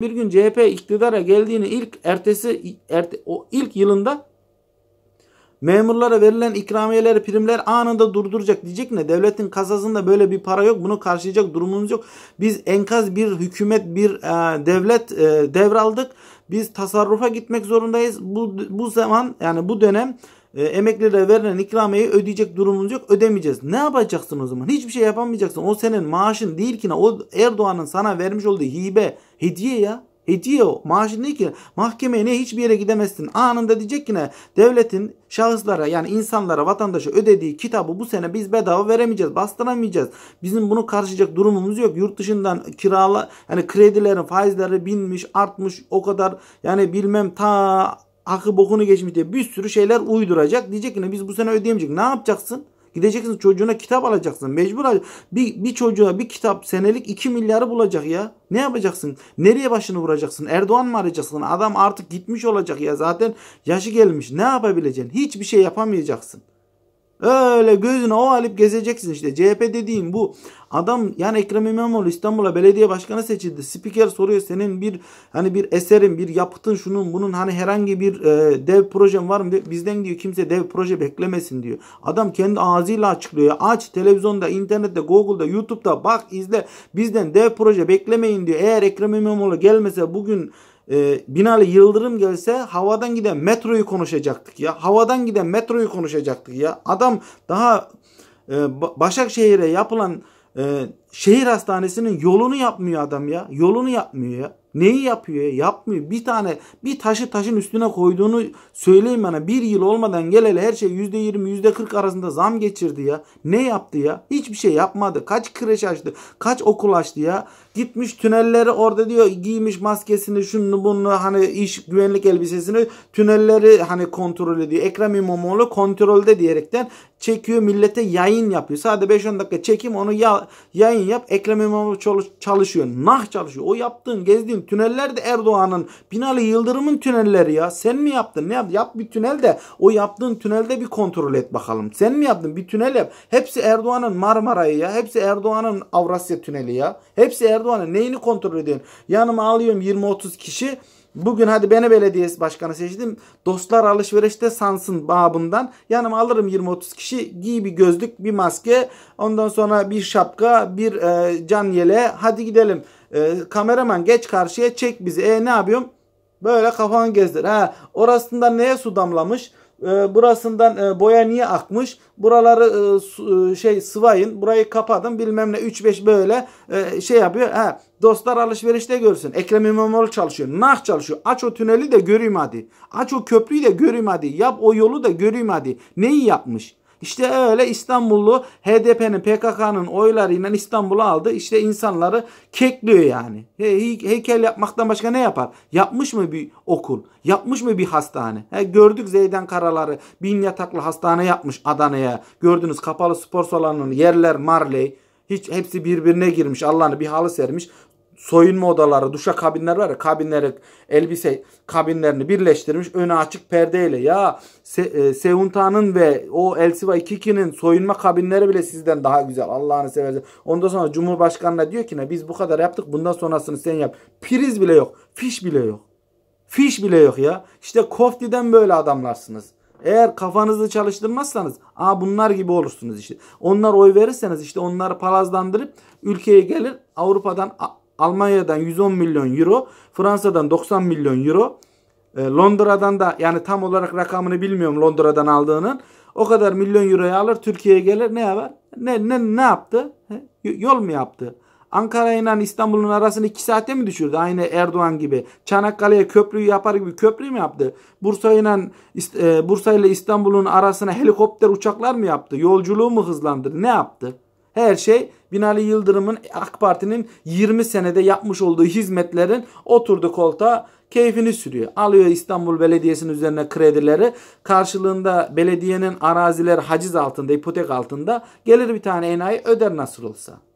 bir gün CHP iktidara geldiğini ilk ertesi erte, o ilk yılında memurlara verilen ikramiyeler primler anında durduracak diyecek ne devletin kasasında böyle bir para yok bunu karşılayacak durumumuz yok biz enkaz bir hükümet bir e, devlet e, devraldık biz tasarrufa gitmek zorundayız bu bu zaman yani bu dönem e, emeklilere verilen ikramiyeyi ödeyecek durumumuz yok. Ödemeyeceğiz. Ne yapacaksın o zaman? Hiçbir şey yapamayacaksın. O senin maaşın değil ki. O Erdoğan'ın sana vermiş olduğu hibe, hediye ya. Hediye o. Maaşın değil ki. Mahkemeye ne hiçbir yere gidemezsin. Anında diyecek ki ne? Devletin şahıslara yani insanlara, vatandaşa ödediği kitabı bu sene biz bedava veremeyeceğiz. Bastıramayacağız. Bizim bunu karşılayacak durumumuz yok. Yurt dışından kirala yani kredilerin faizleri binmiş, artmış o kadar yani bilmem ta akı bokunu geçmiş diye bir sürü şeyler uyduracak. Diyecek ki biz bu sene ödeyemeyecek. Ne yapacaksın? Gideceksin çocuğuna kitap alacaksın. Mecbur alacaksın. Bir, bir çocuğa bir kitap senelik 2 milyarı bulacak ya. Ne yapacaksın? Nereye başını vuracaksın? Erdoğan mı arayacaksın? Adam artık gitmiş olacak ya. Zaten yaşı gelmiş. Ne yapabileceksin? Hiçbir şey yapamayacaksın. Öyle gözünü o alıp gezeceksin işte. CHP dediğim bu. Adam yani Ekrem İmamoğlu İstanbul'a belediye başkanı seçildi. Spiker soruyor senin bir hani bir eserin, bir yaptın şunun bunun hani herhangi bir e, dev projen var mı? Diyor. Bizden diyor kimse dev proje beklemesin diyor. Adam kendi ağzıyla açıklıyor. Aç televizyonda, internette, Google'da, YouTube'da bak izle. Bizden dev proje beklemeyin diyor. Eğer Ekrem İmamoğlu gelmese bugün e, ee, Binali Yıldırım gelse havadan giden metroyu konuşacaktık ya. Havadan giden metroyu konuşacaktık ya. Adam daha e, Başakşehir'e yapılan e, şehir hastanesinin yolunu yapmıyor adam ya. Yolunu yapmıyor ya. Neyi yapıyor ya? Yapmıyor. Bir tane bir taşı taşın üstüne koyduğunu söyleyeyim bana. Bir yıl olmadan geleli her şey yüzde yirmi yüzde kırk arasında zam geçirdi ya. Ne yaptı ya? Hiçbir şey yapmadı. Kaç kreş açtı? Kaç okul açtı ya? Gitmiş tünelleri orada diyor giymiş maskesini şunu bunu hani iş güvenlik elbisesini tünelleri hani kontrol ediyor. Ekrem İmamoğlu kontrolde diyerekten çekiyor millete yayın yapıyor. Sadece 5-10 dakika çekim onu ya, yayın campayn yap. Ekrem İmamoğlu çalışıyor. Nah çalışıyor. O yaptığın gezdiğin tüneller de Erdoğan'ın Binali Yıldırım'ın tünelleri ya. Sen mi yaptın? Ne yaptın? Yap bir tünel de o yaptığın tünelde bir kontrol et bakalım. Sen mi yaptın? Bir tünel yap. Hepsi Erdoğan'ın Marmara'yı ya. Hepsi Erdoğan'ın Avrasya tüneli ya. Hepsi Erdoğan'ın neyini kontrol ediyorsun? Yanıma alıyorum 20-30 kişi. Bugün hadi beni belediye başkanı seçtim. Dostlar alışverişte sansın babından. Yanıma alırım 20-30 kişi. Giy bir gözlük, bir maske. Ondan sonra bir şapka, bir e, can yele. Hadi gidelim. E, kameraman geç karşıya çek bizi. E ne yapıyorum? Böyle kafanı gezdir. Ha, orasında neye su damlamış? e, burasından e, boya niye akmış? Buraları e, su, e, şey sıvayın, burayı kapadın bilmem ne 3-5 böyle e, şey yapıyor. Ha, dostlar alışverişte görsün. Ekrem İmamoğlu çalışıyor, nah çalışıyor. Aç o tüneli de göreyim hadi. Aç o köprüyü de göreyim hadi. Yap o yolu da göreyim hadi. Neyi yapmış? İşte öyle İstanbullu HDP'nin PKK'nın oylarıyla İstanbul'u aldı. İşte insanları kekliyor yani. He, heykel yapmaktan başka ne yapar? Yapmış mı bir okul? Yapmış mı bir hastane? He, gördük Zeydan Karaları bin yataklı hastane yapmış Adana'ya. Gördünüz kapalı spor salonunun yerler Marley. Hiç hepsi birbirine girmiş. Allah'ını bir halı sermiş soyunma odaları, duşa kabinler var ya kabinleri, elbise kabinlerini birleştirmiş öne açık perdeyle. Ya Se, e, Seunta'nın ve o Elsiva Kiki'nin soyunma kabinleri bile sizden daha güzel. Allah'ını seversen. Ondan sonra Cumhurbaşkanı'na diyor ki ne biz bu kadar yaptık bundan sonrasını sen yap. Priz bile yok. Fiş bile yok. Fiş bile yok ya. İşte Kofti'den böyle adamlarsınız. Eğer kafanızı çalıştırmazsanız aa bunlar gibi olursunuz işte. Onlar oy verirseniz işte onları palazlandırıp ülkeye gelir Avrupa'dan Almanya'dan 110 milyon euro, Fransa'dan 90 milyon euro, e, Londra'dan da yani tam olarak rakamını bilmiyorum Londra'dan aldığının. O kadar milyon euroya alır Türkiye'ye gelir ne yapar? Ne ne ne yaptı? Yol mu yaptı? Ankara ile İstanbul'un arasını 2 saate mi düşürdü? Aynı Erdoğan gibi. Çanakkale'ye köprüyü yapar gibi köprü mü yaptı? Bursa ile e, Bursa ile İstanbul'un arasına helikopter uçaklar mı yaptı? Yolculuğu mu hızlandırdı? Ne yaptı? Her şey Binali Yıldırım'ın AK Parti'nin 20 senede yapmış olduğu hizmetlerin oturdu koltuğa keyfini sürüyor. Alıyor İstanbul Belediyesi'nin üzerine kredileri. Karşılığında belediyenin arazileri haciz altında, ipotek altında. Gelir bir tane enayi öder nasıl olsa.